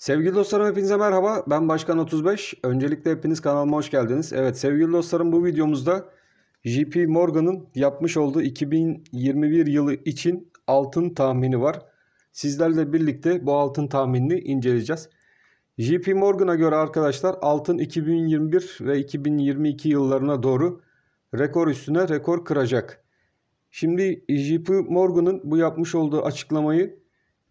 Sevgili dostlarım hepinize merhaba. Ben Başkan 35. Öncelikle hepiniz kanalıma hoş geldiniz. Evet sevgili dostlarım bu videomuzda JP Morgan'ın yapmış olduğu 2021 yılı için altın tahmini var. Sizlerle birlikte bu altın tahminini inceleyeceğiz. JP Morgan'a göre arkadaşlar altın 2021 ve 2022 yıllarına doğru rekor üstüne rekor kıracak. Şimdi JP Morgan'ın bu yapmış olduğu açıklamayı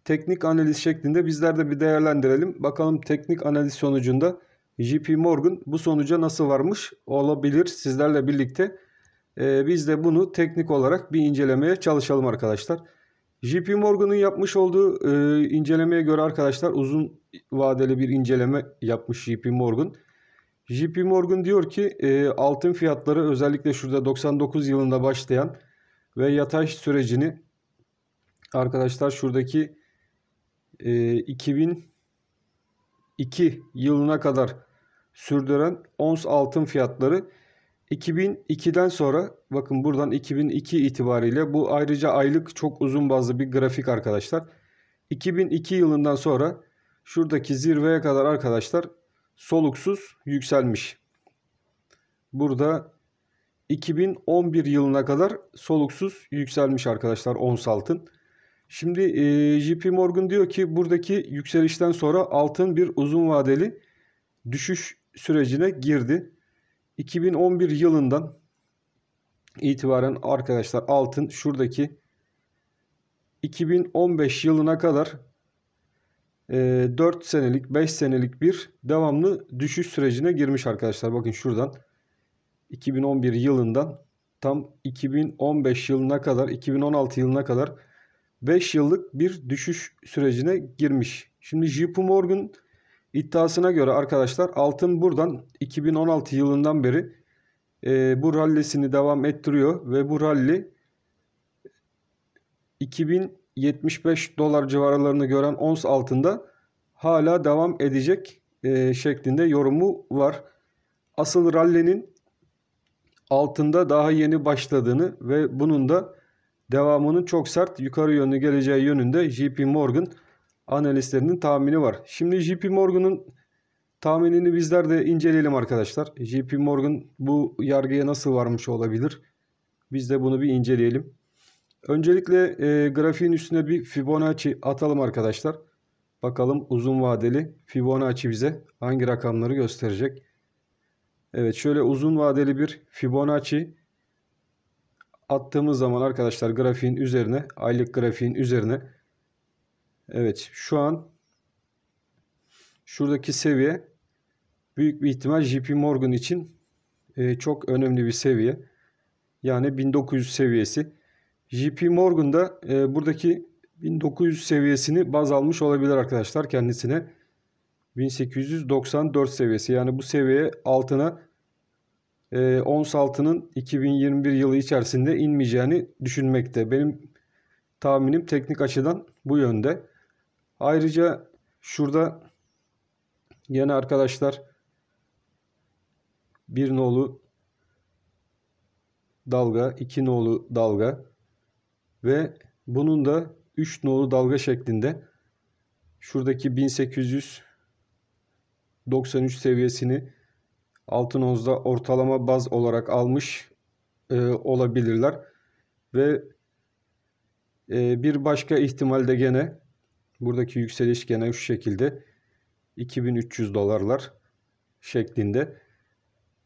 teknik analiz şeklinde bizler de bir değerlendirelim. Bakalım teknik analiz sonucunda JP Morgan bu sonuca nasıl varmış olabilir sizlerle birlikte. Ee, biz de bunu teknik olarak bir incelemeye çalışalım arkadaşlar. JP Morgan'ın yapmış olduğu e, incelemeye göre arkadaşlar uzun vadeli bir inceleme yapmış JP Morgan. JP Morgan diyor ki e, altın fiyatları özellikle şurada 99 yılında başlayan ve yatay sürecini arkadaşlar şuradaki e, 2002 yılına kadar sürdüren ons altın fiyatları 2002'den sonra bakın buradan 2002 itibariyle bu ayrıca aylık çok uzun bazlı bir grafik arkadaşlar. 2002 yılından sonra şuradaki zirveye kadar arkadaşlar soluksuz yükselmiş. Burada 2011 yılına kadar soluksuz yükselmiş arkadaşlar ons altın. Şimdi e, JP Morgan diyor ki buradaki yükselişten sonra altın bir uzun vadeli düşüş sürecine girdi. 2011 yılından itibaren arkadaşlar altın şuradaki 2015 yılına kadar 4 senelik 5 senelik bir devamlı düşüş sürecine girmiş arkadaşlar. Bakın şuradan 2011 yılından tam 2015 yılına kadar 2016 yılına kadar 5 yıllık bir düşüş sürecine girmiş. Şimdi JP Morgan iddiasına göre arkadaşlar altın buradan 2016 yılından beri e, bu rallesini devam ettiriyor ve bu ralli 2075 dolar civarlarını gören ons altında hala devam edecek e, şeklinde yorumu var. Asıl rallenin altında daha yeni başladığını ve bunun da devamının çok sert yukarı yönlü geleceği yönünde JP Morgan analistlerinin tahmini var. Şimdi JP Morgan'ın tahminini bizler de inceleyelim arkadaşlar. JP Morgan bu yargıya nasıl varmış olabilir? Biz de bunu bir inceleyelim. Öncelikle e, grafiğin üstüne bir Fibonacci atalım arkadaşlar. Bakalım uzun vadeli Fibonacci bize hangi rakamları gösterecek. Evet şöyle uzun vadeli bir Fibonacci attığımız zaman arkadaşlar grafiğin üzerine aylık grafiğin üzerine Evet şu an şuradaki seviye büyük bir ihtimal JP Morgan için e, çok önemli bir seviye. Yani 1900 seviyesi. JP Morgan da e, buradaki 1900 seviyesini baz almış olabilir arkadaşlar kendisine. 1894 seviyesi yani bu seviye altına e, ons altının 2021 yılı içerisinde inmeyeceğini düşünmekte. Benim tahminim teknik açıdan bu yönde. Ayrıca şurada yine arkadaşlar bir nolu dalga, iki nolu dalga ve bunun da 3 nolu dalga şeklinde şuradaki 1893 seviyesini altın ozda ortalama baz olarak almış e, olabilirler. Ve e, bir başka ihtimalde gene buradaki yükseliş gene şu şekilde 2300 dolarlar şeklinde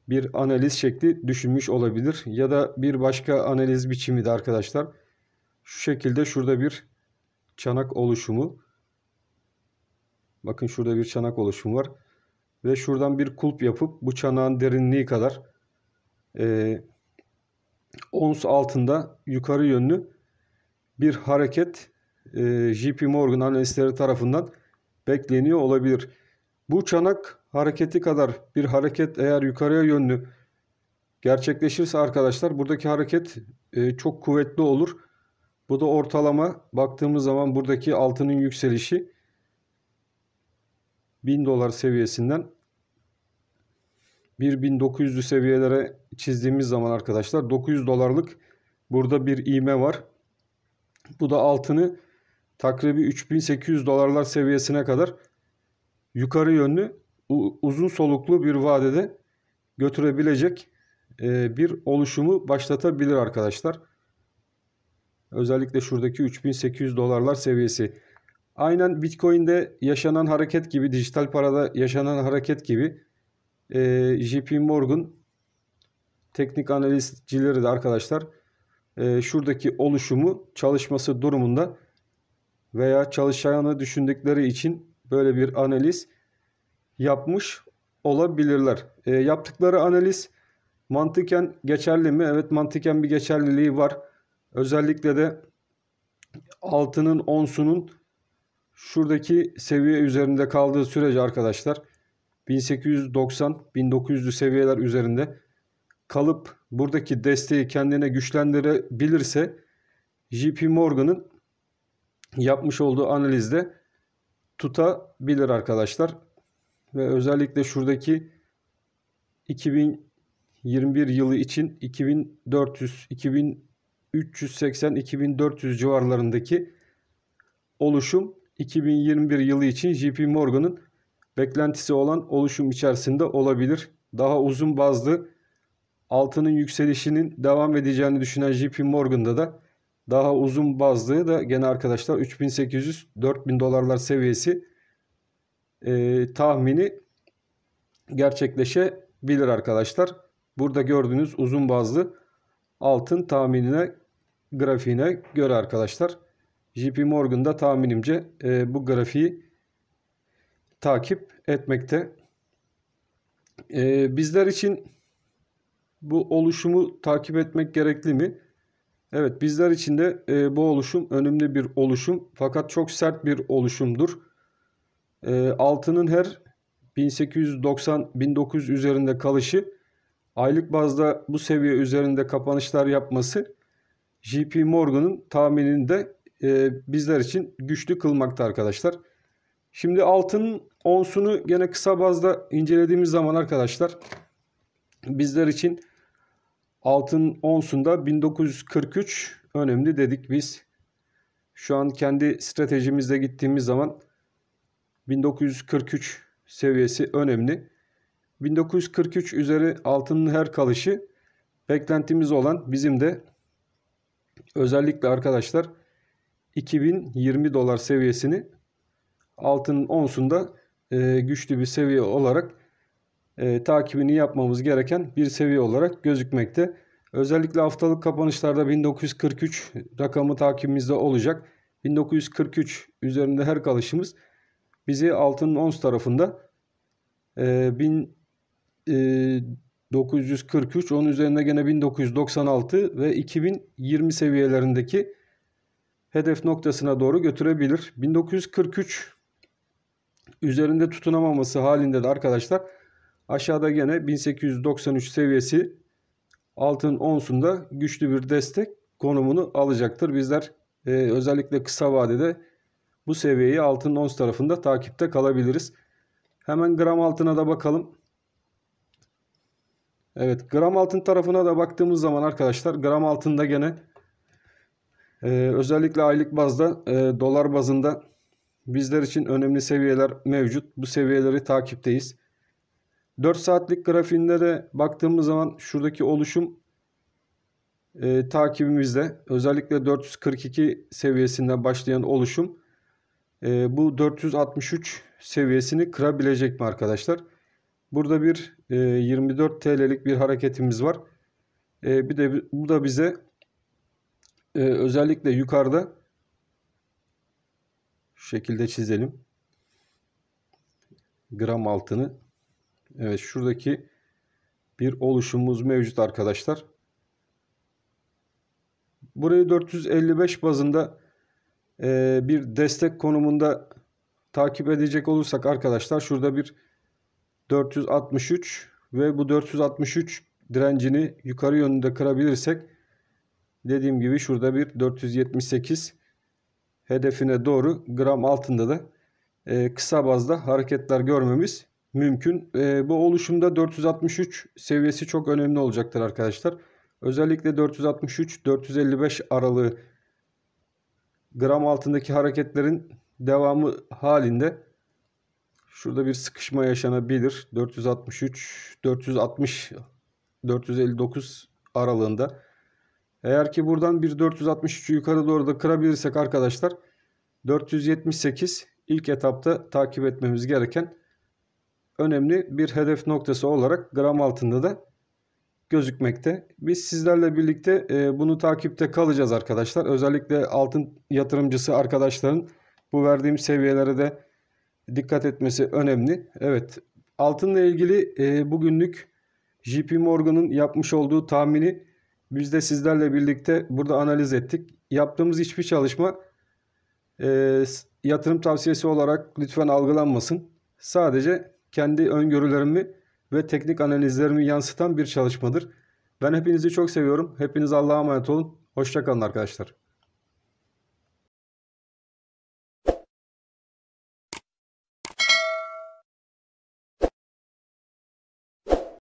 bir analiz şekli düşünmüş olabilir. Ya da bir başka analiz biçimi de arkadaşlar şu şekilde şurada bir çanak oluşumu. Bakın şurada bir çanak oluşumu var ve şuradan bir kulp yapıp bu çanağın derinliği kadar e, ons altında yukarı yönlü bir hareket e, JP Morgan analistleri tarafından bekleniyor olabilir. Bu çanak hareketi kadar bir hareket eğer yukarıya yönlü gerçekleşirse arkadaşlar buradaki hareket e, çok kuvvetli olur. Bu da ortalama baktığımız zaman buradaki altının yükselişi 1000 dolar seviyesinden bir 1900'lü seviyelere çizdiğimiz zaman arkadaşlar 900 dolarlık burada bir iğme var. Bu da altını takribi 3800 dolarlar seviyesine kadar yukarı yönlü uzun soluklu bir vadede götürebilecek e, bir oluşumu başlatabilir arkadaşlar. Özellikle şuradaki 3800 dolarlar seviyesi. Aynen Bitcoin'de yaşanan hareket gibi, dijital parada yaşanan hareket gibi e, ee, JP Morgan teknik analizcileri de arkadaşlar e, şuradaki oluşumu çalışması durumunda veya çalışacağını düşündükleri için böyle bir analiz yapmış olabilirler. E, yaptıkları analiz mantıken geçerli mi? Evet mantıken bir geçerliliği var. Özellikle de altının onsunun şuradaki seviye üzerinde kaldığı sürece arkadaşlar 1890 1900 seviyeler üzerinde kalıp buradaki desteği kendine güçlendirebilirse JP Morgan'ın yapmış olduğu analizde tutabilir arkadaşlar. Ve özellikle şuradaki 2021 yılı için 2400, 2380, 2400 civarlarındaki oluşum 2021 yılı için JP Morgan'ın beklentisi olan oluşum içerisinde olabilir. Daha uzun bazlı altının yükselişinin devam edeceğini düşünen JP Morgan'da da daha uzun bazlı da gene arkadaşlar 3800-4000 dolarlar seviyesi e, tahmini gerçekleşebilir arkadaşlar. Burada gördüğünüz uzun bazlı altın tahminine grafiğine göre arkadaşlar. JP Morgan'da tahminimce e, bu grafiği takip etmekte. Ee, bizler için bu oluşumu takip etmek gerekli mi? Evet bizler için de e, bu oluşum önemli bir oluşum fakat çok sert bir oluşumdur. E, altının her 1890-1900 üzerinde kalışı aylık bazda bu seviye üzerinde kapanışlar yapması JP Morgan'ın tahmininde e, bizler için güçlü kılmakta arkadaşlar. Şimdi altın onsunu gene kısa bazda incelediğimiz zaman arkadaşlar bizler için altın onsunda 1943 önemli dedik biz. Şu an kendi stratejimizde gittiğimiz zaman 1943 seviyesi önemli. 1943 üzeri altının her kalışı beklentimiz olan bizim de özellikle arkadaşlar 2020 dolar seviyesini Altın onsunda e, güçlü bir seviye olarak e, takibini yapmamız gereken bir seviye olarak gözükmekte. Özellikle haftalık kapanışlarda 1943 rakamı takibimizde olacak. 1943 üzerinde her kalışımız bizi altın ons tarafında e, 1943, e, onun üzerinde gene 1996 ve 2020 seviyelerindeki hedef noktasına doğru götürebilir. 1943 üzerinde tutunamaması halinde de arkadaşlar aşağıda gene 1893 seviyesi altın onsunda güçlü bir destek konumunu alacaktır. Bizler e, özellikle kısa vadede bu seviyeyi altın ons tarafında takipte kalabiliriz. Hemen gram altına da bakalım. Evet gram altın tarafına da baktığımız zaman arkadaşlar gram altında gene e, özellikle aylık bazda e, dolar bazında Bizler için önemli seviyeler mevcut. Bu seviyeleri takipteyiz. 4 saatlik grafiğinde de baktığımız zaman şuradaki oluşum e, takibimizde. Özellikle 442 seviyesinden başlayan oluşum e, bu 463 seviyesini kırabilecek mi arkadaşlar? Burada bir e, 24 TL'lik bir hareketimiz var. E, bir de bu da bize e, özellikle yukarıda şu şekilde çizelim. Gram altını. Evet şuradaki bir oluşumuz mevcut arkadaşlar. Burayı 455 bazında e, bir destek konumunda takip edecek olursak arkadaşlar şurada bir 463 ve bu 463 direncini yukarı yönünde kırabilirsek dediğim gibi şurada bir 478 hedefine doğru gram altında da e, kısa bazda hareketler görmemiz mümkün. E, bu oluşumda 463 seviyesi çok önemli olacaktır arkadaşlar. Özellikle 463-455 aralığı gram altındaki hareketlerin devamı halinde şurada bir sıkışma yaşanabilir. 463 460 459 aralığında eğer ki buradan bir 463'ü yukarı doğru da kırabilirsek arkadaşlar 478 ilk etapta takip etmemiz gereken önemli bir hedef noktası olarak gram altında da gözükmekte. Biz sizlerle birlikte e, bunu takipte kalacağız arkadaşlar. Özellikle altın yatırımcısı arkadaşların bu verdiğim seviyelere de dikkat etmesi önemli. Evet altınla ilgili e, bugünlük JP Morgan'ın yapmış olduğu tahmini biz de sizlerle birlikte burada analiz ettik. Yaptığımız hiçbir çalışma e, yatırım tavsiyesi olarak lütfen algılanmasın. Sadece kendi öngörülerimi ve teknik analizlerimi yansıtan bir çalışmadır. Ben hepinizi çok seviyorum. Hepiniz Allah'a emanet olun. Hoşçakalın arkadaşlar.